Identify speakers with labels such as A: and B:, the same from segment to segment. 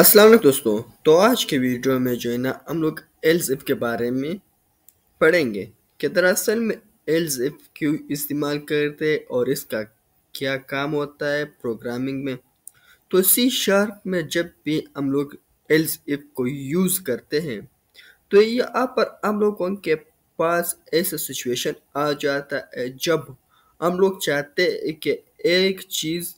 A: अस्सलाम दोस्तों तो आज के वीडियो में जो है ना हम लोग एल के बारे में पढ़ेंगे कि दरअसल में एल क्यों इस्तेमाल करते हैं और इसका क्या काम होता है प्रोग्रामिंग में तो सी शार्प में जब भी हम लोग एल को यूज़ करते हैं तो यहाँ पर हम लोगों के पास ऐसा सिचुएशन आ जाता है जब हम लोग चाहते हैं कि एक चीज़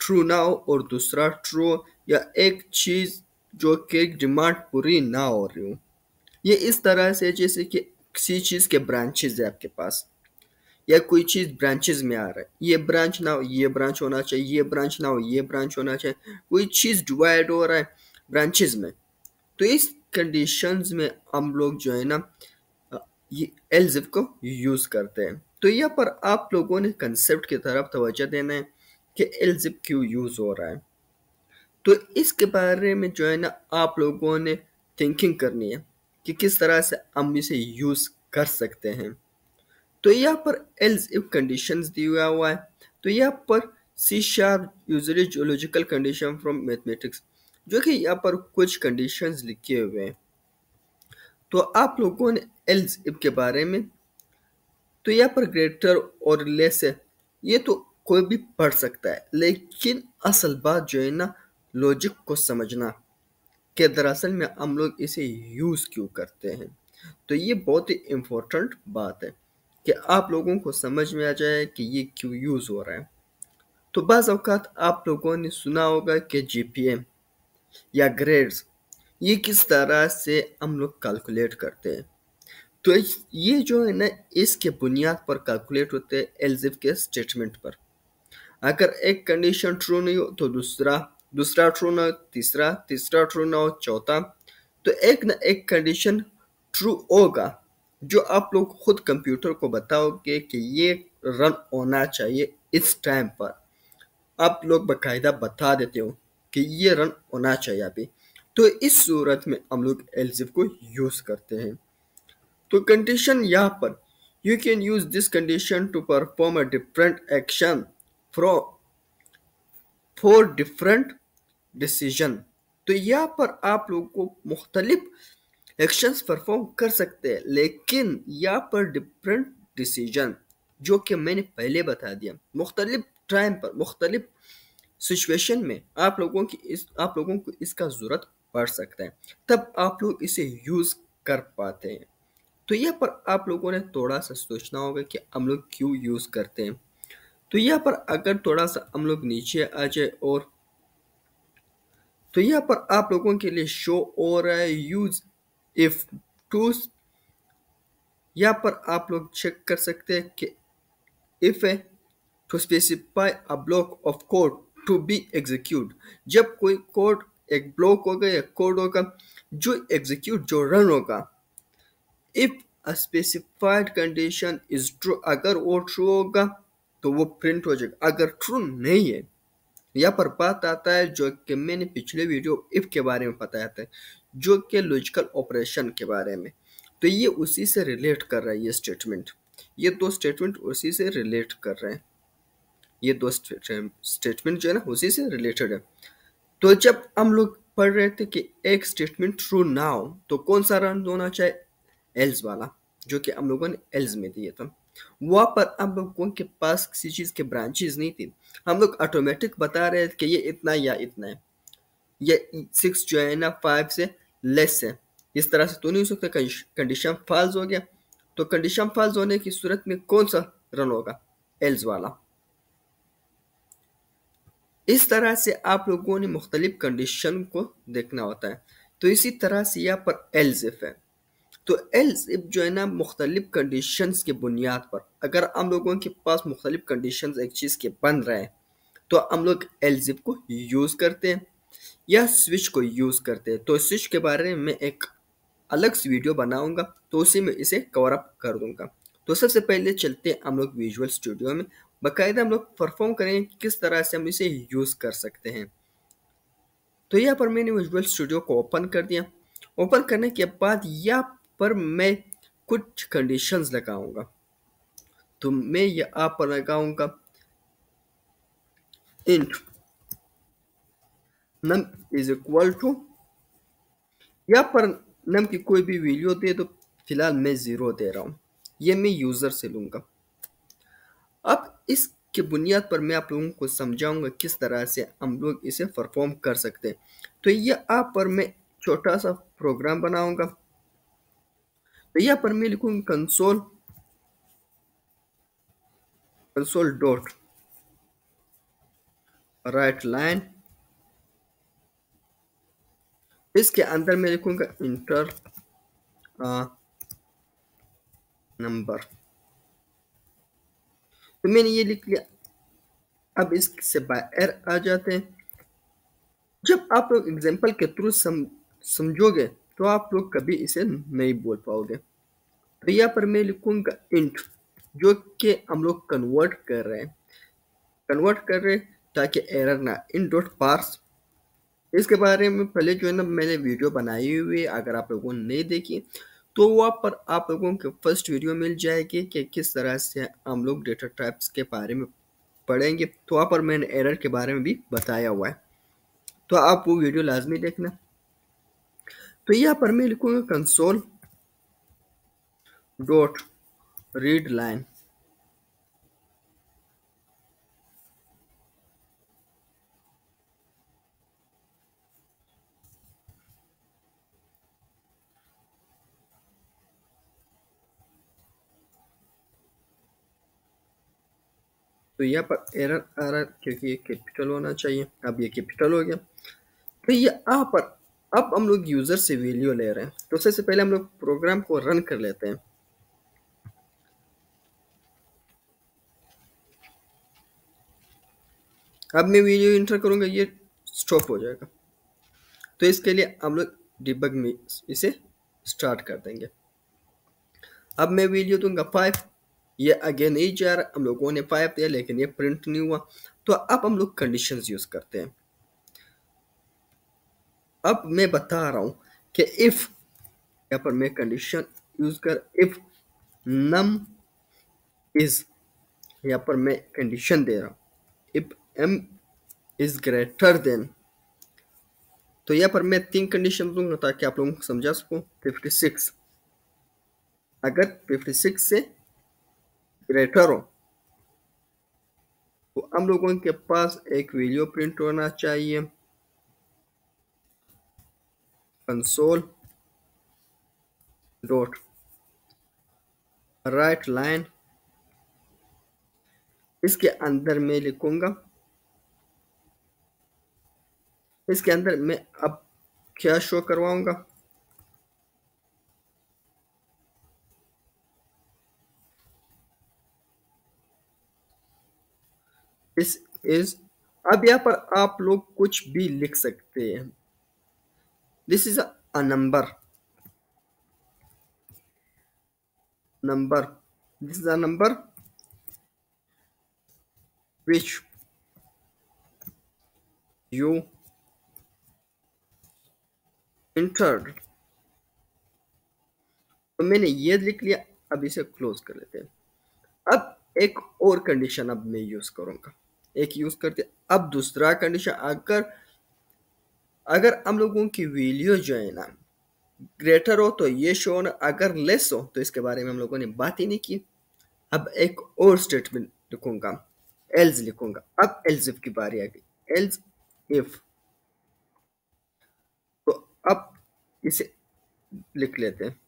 A: ट्रू ना हो और दूसरा ट्रू या एक चीज़ जो कि डिमांड पूरी ना हो रही हो ये इस तरह से जैसे कि किसी चीज़ के ब्रांचेज है आपके पास या कोई चीज़ ब्रांचेज में आ रहा है ये ब्रांच ना हो ये ब्रांच होना चाहिए ये ब्रांच ना हो ये ब्रांच होना चाहिए कोई चीज़ डिवाइड हो रहा है ब्रांचेज में तो इस कंडीशन में हम लोग जो है ना ये जिप को यूज़ करते हैं तो यहाँ पर आप लोगों ने कंसेप्ट की तरफ तोजह देना है कि जिप क्यों यूज़ हो रहा है तो इसके बारे में जो है ना आप लोगों ने थिंकिंग करनी है कि किस तरह से हम इसे यूज़ कर सकते हैं तो यहाँ पर एल्स इफ कंडीशन दिया हुआ है तो यहाँ पर C sharp usually logical condition from mathematics जो कि यहाँ पर कुछ कंडीशन लिखे हुए हैं तो आप लोगों ने एल्स इफ के बारे में तो यहाँ पर ग्रेटर और लेस है ये तो कोई भी पढ़ सकता है लेकिन असल बात जो है ना लॉजिक को समझना कि दरअसल में हम लोग इसे यूज़ क्यों करते हैं तो ये बहुत ही इम्पोर्टेंट बात है कि आप लोगों को समझ में आ जाए कि ये क्यों यूज़ हो रहा है तो बाज़ अवकात आप लोगों ने सुना होगा कि जी या ग्रेड्स ये किस तरह से हम लोग कैलकुलेट करते हैं तो ये जो है ना इसके बुनियाद पर कैलकुलेट होते हैं एल्जिफ के स्टेटमेंट पर अगर एक कंडीशन ट्रू नहीं हो तो दूसरा दूसरा ट्रू ना तीसरा तीसरा ट्रू ना हो चौथा तो एक ना एक कंडीशन ट्रू होगा जो आप लोग खुद कंप्यूटर को बताओगे कि ये रन होना चाहिए इस टाइम पर आप लोग बाकायदा बता देते हो कि ये रन होना चाहिए अभी तो इस सूरत में हम लोग एलजिफ को यूज़ करते हैं तो कंडीशन यहाँ पर you can use this condition to perform a different action from four different decision तो यहाँ पर आप लोगों को मुख्तलिफ एक्शंस परफॉर्म कर सकते हैं लेकिन यहाँ पर डिफरेंट डिसीजन जो कि मैंने पहले बता दिया मुख्तलिफ टाइम पर मुख्तलिफ सिचुएशन में आप लोगों की इस आप लोगों को इसका ज़रूरत पड़ सकता है तब आप लोग इसे यूज़ कर पाते हैं तो यह पर आप लोगों ने थोड़ा सा सोचना होगा कि हम लोग क्यों यूज़ करते हैं तो यह पर अगर थोड़ा सा हम लोग नीचे आ जाए और तो यहाँ पर आप लोगों के लिए शो हो रहा है यूज इफ टूज यहाँ पर आप लोग चेक कर सकते हैं कि इफ है to specify a block of code to be execute जब कोई कोड एक ब्लॉक होगा या कोड होगा जो एग्जीक्यूट जो रन होगा if a specified condition is true अगर वो ट्रू होगा तो वो प्रिंट हो जाएगा अगर ट्रू नहीं है यह प्रपात आता है जो कि मैंने पिछले वीडियो इफ के बारे में बताया था जो कि लॉजिकल ऑपरेशन के बारे में तो ये उसी से रिलेट कर रहा है ये स्टेटमेंट ये दो स्टेटमेंट उसी से रिलेट कर रहे हैं ये दो स्टेटमेंट जो है ना उसी से रिलेटेड है तो जब हम लोग पढ़ रहे थे कि एक स्टेटमेंट ट्रू ना हो तो कौन सा रन होना चाहिए एल्स वाला जो कि हम लोगों ने एल्स में दिया था वहाँ पर अब लोगों के पास किसी चीज़ के ब्रांचेज नहीं थी हम लोग ऑटोमेटिक बता रहे थे कि ये इतना या इतना है ये सिक्स जो है ना फाइव से लेस है इस तरह से तो नहीं हो सकता कंडीशन फॉल्स हो गया तो कंडीशन फॉल्स होने की सूरत में कौन सा रन होगा एल्स वाला इस तरह से आप लोगों ने मुख्तलिफ कंडीशन को देखना होता है तो इसी तरह से यहाँ पर एल्स इफ है तो एल्स इफ जो है ना मुख्तलिफ कंडीशन के बुनियाद पर अगर हम लोगों के पास मुख्तलिफ कंडीशन एक चीज़ के बन रहे हैं तो हम लोग एल्स इफ को यूज़ करते हैं या स्विच को यूज़ करते हैं तो स्विच के बारे में एक अलग से वीडियो बनाऊंगा तो उसी में इसे कवर अप कर दूंगा तो सबसे पहले चलते हैं हम लोग विजुअल स्टूडियो में बाकायदा हम लोग परफॉर्म करेंगे कि किस तरह से हम इसे यूज़ कर सकते हैं तो यहाँ पर मैंने विजुअल स्टूडियो को ओपन कर दिया ओपन करने के बाद या पर मैं कुछ कंडीशंस लगाऊंगा तो मैं आप पर लगाऊंगा int num is equal to या पर नम की कोई भी वैल्यू दे तो फिलहाल मैं ज़ीरो दे रहा हूं ये मैं यूज़र से लूंगा अब इसके बुनियाद पर मैं आप लोगों को समझाऊंगा किस तरह से हम लोग इसे परफॉर्म कर सकते हैं तो आप पर मैं छोटा सा प्रोग्राम बनाऊंगा पर मैं يكون console console dot write line इसके अंदर मैं लिखूंगा इंटर नंबर तो मैंने ये लिख लिया अब इससे बाहर आ जाते हैं जब आप लोग एग्जाम्पल के थ्रू सम, समझोगे तो आप लोग कभी इसे नहीं बोल पाओगे तो यहाँ पर मैं लिखूंगा इंट जो कि हम लोग कन्वर्ट कर रहे हैं कन्वर्ट कर रहे हैं ताकि एरर ना इन डॉट पार्स इसके बारे में पहले जो है ना मैंने वीडियो बनाई हुई है अगर आप लोगों ने नहीं देखी तो वहाँ पर आप लोगों को फर्स्ट वीडियो मिल जाएगी कि किस तरह से हम लोग डेटा टाइप्स के बारे में पढ़ेंगे तो वहाँ पर मैंने एरर के बारे में भी बताया हुआ है तो आप वो वीडियो लाजमी देखना तो यहाँ पर मैं लिखूंगा कंसोल डॉट रीड लाइन तो यहाँ पर एरर आ रहा है क्योंकि ये कैपिटल होना चाहिए अब ये कैपिटल हो गया तो ये यहाँ पर अब हम लोग यूज़र से वैल्यू ले रहे हैं तो सबसे पहले हम लोग प्रोग्राम को रन कर लेते हैं अब मैं वीडियो इंटर करूंगा ये स्टॉप हो जाएगा तो इसके लिए हम लोग डिबग में इसे स्टार्ट कर देंगे अब मैं वीडियो दूंगा फाइव ये अगेन नहीं जा रहा हम लोगों ने फाइव दिया लेकिन ये प्रिंट नहीं हुआ तो अब हम लोग कंडीशंस यूज़ करते हैं अब मैं बता रहा हूं कि इफ यहाँ पर मैं कंडीशन यूज कर इफ नम इज यहाँ पर मैं कंडीशन दे रहा हूँ if M is greater than तो यहाँ पर मैं तीन कंडीशन दूंगा ताकि आप लोगों को समझा सकूँ फिफ्टी सिक्स अगर फिफ्टी सिक्स से ग्रेटर हो तो हम लोगों के पास एक वीडियो प्रिंट होना चाहिए console dot राइट लाइन इसके अंदर मैं लिखूंगा इसके अंदर मैं अब क्या शो करवाऊंगा इस इज अब यहां पर आप लोग कुछ भी लिख सकते हैं this is a, a number number this is a number which you entered तो मैंने ये लिख लिया अब इसे क्लोज कर लेते हैं अब एक और कंडीशन अब मैं यूज करूंगा एक यूज करते अब दूसरा कंडीशन अगर अगर हम लोगों की वैल्यू जो है ना ग्रेटर हो तो ये शो ना अगर लेस हो तो इसके बारे में हम लोगों ने बात ही नहीं की अब एक और स्टेटमेंट लिखूंगा एल्स लिखूंगा अब एल्स इफ की बारी आ गई एल्स इफ तो अब इसे लिख लेते हैं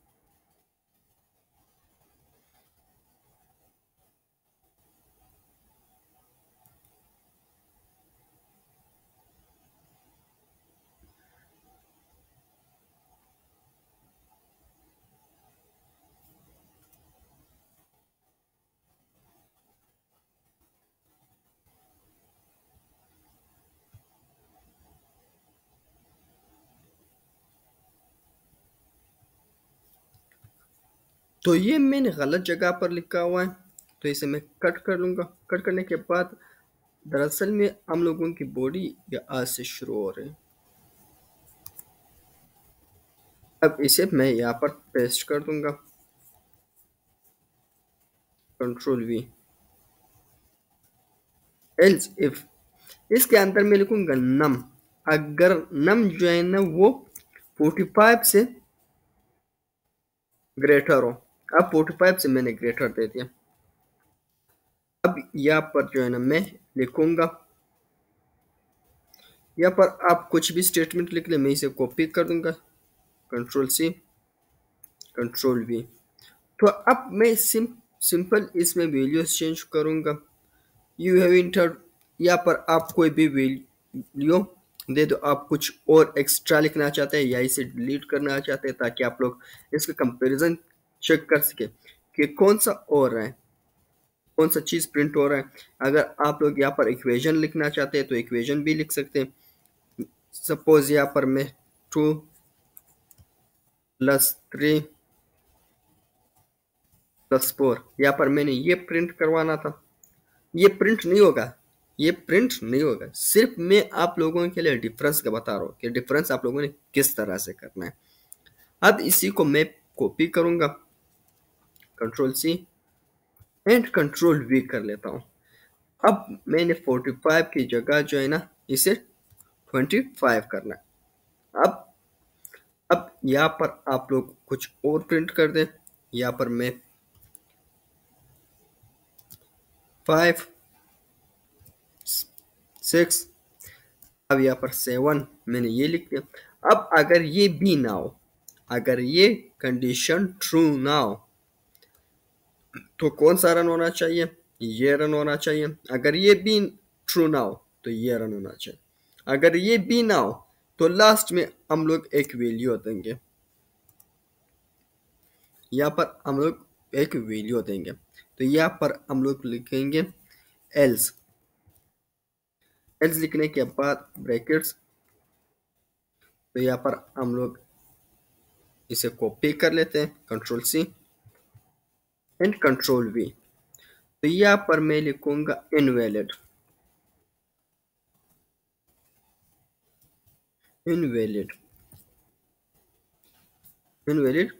A: तो ये मैंने गलत जगह पर लिखा हुआ है तो इसे मैं कट कर लूँगा कट करने के बाद दरअसल में हम लोगों की बॉडी या आज से शुरू हो रही है अब इसे मैं यहाँ पर पेस्ट कर दूंगा कंट्रोल वी एल्स इफ इसके अंदर मैं लिखूंगा नम अगर नम जो है ना वो फोर्टी फाइव से ग्रेटर हो अब फोर्टी फाइव से मैंने ग्रेटर दे दिया अब यहाँ पर जो है ना मैं लिखूंगा यहाँ पर आप कुछ भी स्टेटमेंट लिख ले मैं इसे कॉपी कर दूंगा कंट्रोल सी कंट्रोल वी तो अब मैं सिम सिंपल इसमें वैल्यूज चेंज करूंगा यू हैव इंटर यहाँ पर आप कोई भी वैल्यू दे दो आप कुछ और एक्स्ट्रा लिखना चाहते हैं या इसे डिलीट करना चाहते हैं ताकि आप लोग इसका कंपैरिजन चेक कर सके कि कौन सा हो रहा है कौन सा चीज़ प्रिंट हो रहा है अगर आप लोग यहाँ पर इक्वेशन लिखना चाहते हैं तो इक्वेशन भी लिख सकते हैं सपोज यहाँ पर मैं two plus three plus four यहाँ पर मैंने ये प्रिंट करवाना था ये प्रिंट नहीं होगा ये प्रिंट नहीं होगा सिर्फ मैं आप लोगों के लिए डिफरेंस का बता रहा हूँ कि डिफरेंस आप लोगों ने किस तरह से करना है अब इसी को मैं कॉपी करूँगा control C and control V कर लेता हूँ अब मैंने 45 की जगह जो है ना इसे 25 करना है अब अब यहाँ पर आप लोग कुछ और प्रिंट कर दें यहाँ पर मैं फाइव सिक्स अब यहाँ पर सेवन मैंने ये लिख दिया अब अगर ये बी ना हो अगर ये कंडीशन ट्रू ना हो तो कौन सा रन होना चाहिए ये रन होना चाहिए अगर ये बी ट्रू ना हो तो ये रन होना चाहिए अगर ये बी ना हो तो लास्ट में हम लोग एक वैल्यू देंगे यहाँ पर हम लोग एक वैल्यू देंगे तो यहाँ पर हम लोग लिखेंगे एल्स एल्स लिखने के बाद ब्रैकेट्स तो यहाँ पर हम लोग इसे कॉपी कर लेते हैं control C and control V तो यहां पर मैं लिखूंगा इनवैलिड इनवैलिड इनवैलिड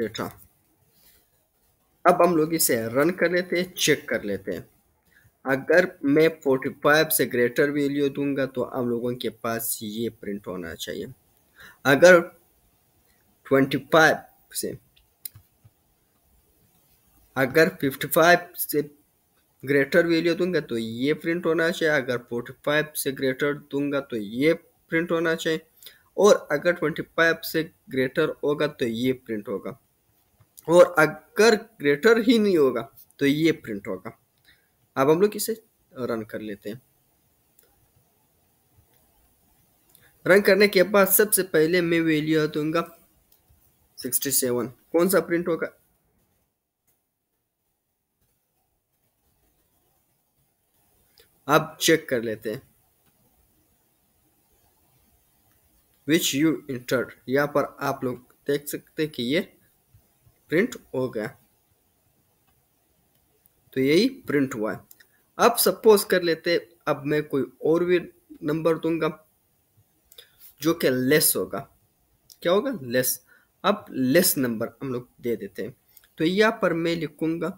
A: डेटा अब हम लोग इसे रन कर लेते हैं चेक कर लेते हैं अगर मैं 45 से ग्रेटर वैल्यू दूंगा तो हम लोगों के पास ये प्रिंट होना चाहिए अगर 25 से अगर 55 से ग्रेटर वैल्यू दूंगा तो ये प्रिंट होना चाहिए अगर 45 से ग्रेटर दूंगा तो ये प्रिंट होना चाहिए और अगर 25 से ग्रेटर होगा तो ये प्रिंट होगा और अगर ग्रेटर ही नहीं होगा तो ये प्रिंट होगा अब हम लोग इसे रन कर लेते हैं रन करने के बाद सबसे पहले मैं वैल्यू दूंगा 67 कौन सा प्रिंट होगा अब चेक कर लेते हैं विच यू इंटर यहाँ पर आप लोग देख सकते कि ये प्रिंट हो गया तो यही प्रिंट हुआ है अब सपोज कर लेते अब मैं कोई और भी नंबर दूंगा जो कि लेस होगा क्या होगा लेस अब लेस नंबर हम लोग दे देते हैं तो यहाँ पर मैं लिखूंगा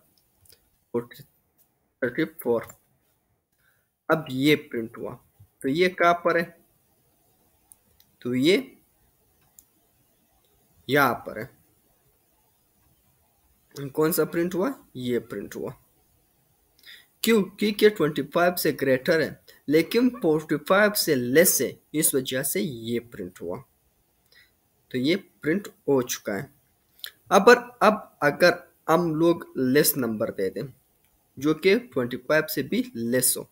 A: थर्टी फोर अब ये प्रिंट हुआ तो ये कहाँ पर है तो ये यहाँ पर है कौन सा प्रिंट हुआ ये प्रिंट हुआ क्यों क्योंकि के फाइव से ग्रेटर है लेकिन फोर्टी फाइव से लेस है इस वजह से ये प्रिंट हुआ तो ये प्रिंट हो चुका है अब अब अगर हम लोग लेस नंबर दे दें जो कि ट्वेंटी फाइव से भी लेस हो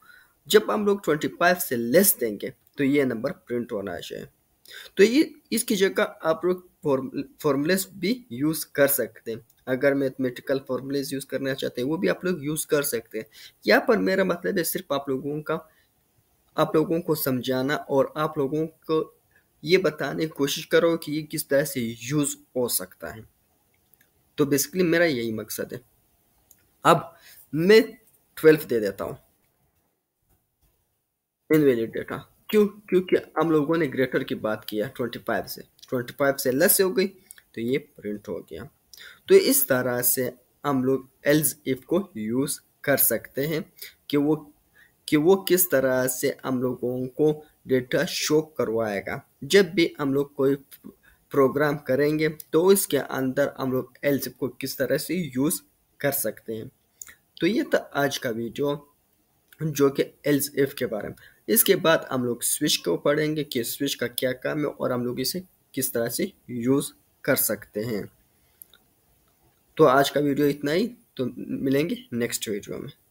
A: जब हम लोग 25 से लेस देंगे तो ये नंबर प्रिंट होना चाहिए तो ये इसकी जगह आप लोग फॉर्मूलेस भी यूज़ कर सकते हैं अगर मैथमेटिकल फॉर्मूलेज यूज़ करना चाहते हैं वो भी आप लोग यूज़ कर सकते हैं यहाँ पर मेरा मतलब है सिर्फ आप लोगों का आप लोगों को समझाना और आप लोगों को ये बताने की कोशिश करो कि ये किस तरह से यूज़ हो सकता है तो बेसिकली मेरा यही मकसद है अब मैं ट्वेल्थ दे देता हूँ इनवेलिड डेटा क्यों क्योंकि हम लोगों ने ग्रेटर की बात किया 25 से 25 से लेस हो गई तो ये प्रिंट हो गया तो इस तरह से हम लोग एल्स इफ e को यूज़ कर सकते हैं कि वो कि वो किस तरह से हम लोगों को डेटा शो करवाएगा जब भी हम लोग कोई प्रोग्राम करेंगे तो इसके अंदर हम लोग एल्स e को किस तरह से यूज़ कर सकते हैं तो ये था आज का वीडियो जो कि एल्स इफ e के बारे में इसके बाद हम लोग स्विच को पढ़ेंगे कि स्विच का क्या काम है और हम लोग इसे किस तरह से यूज़ कर सकते हैं तो आज का वीडियो इतना ही तो मिलेंगे नेक्स्ट वीडियो में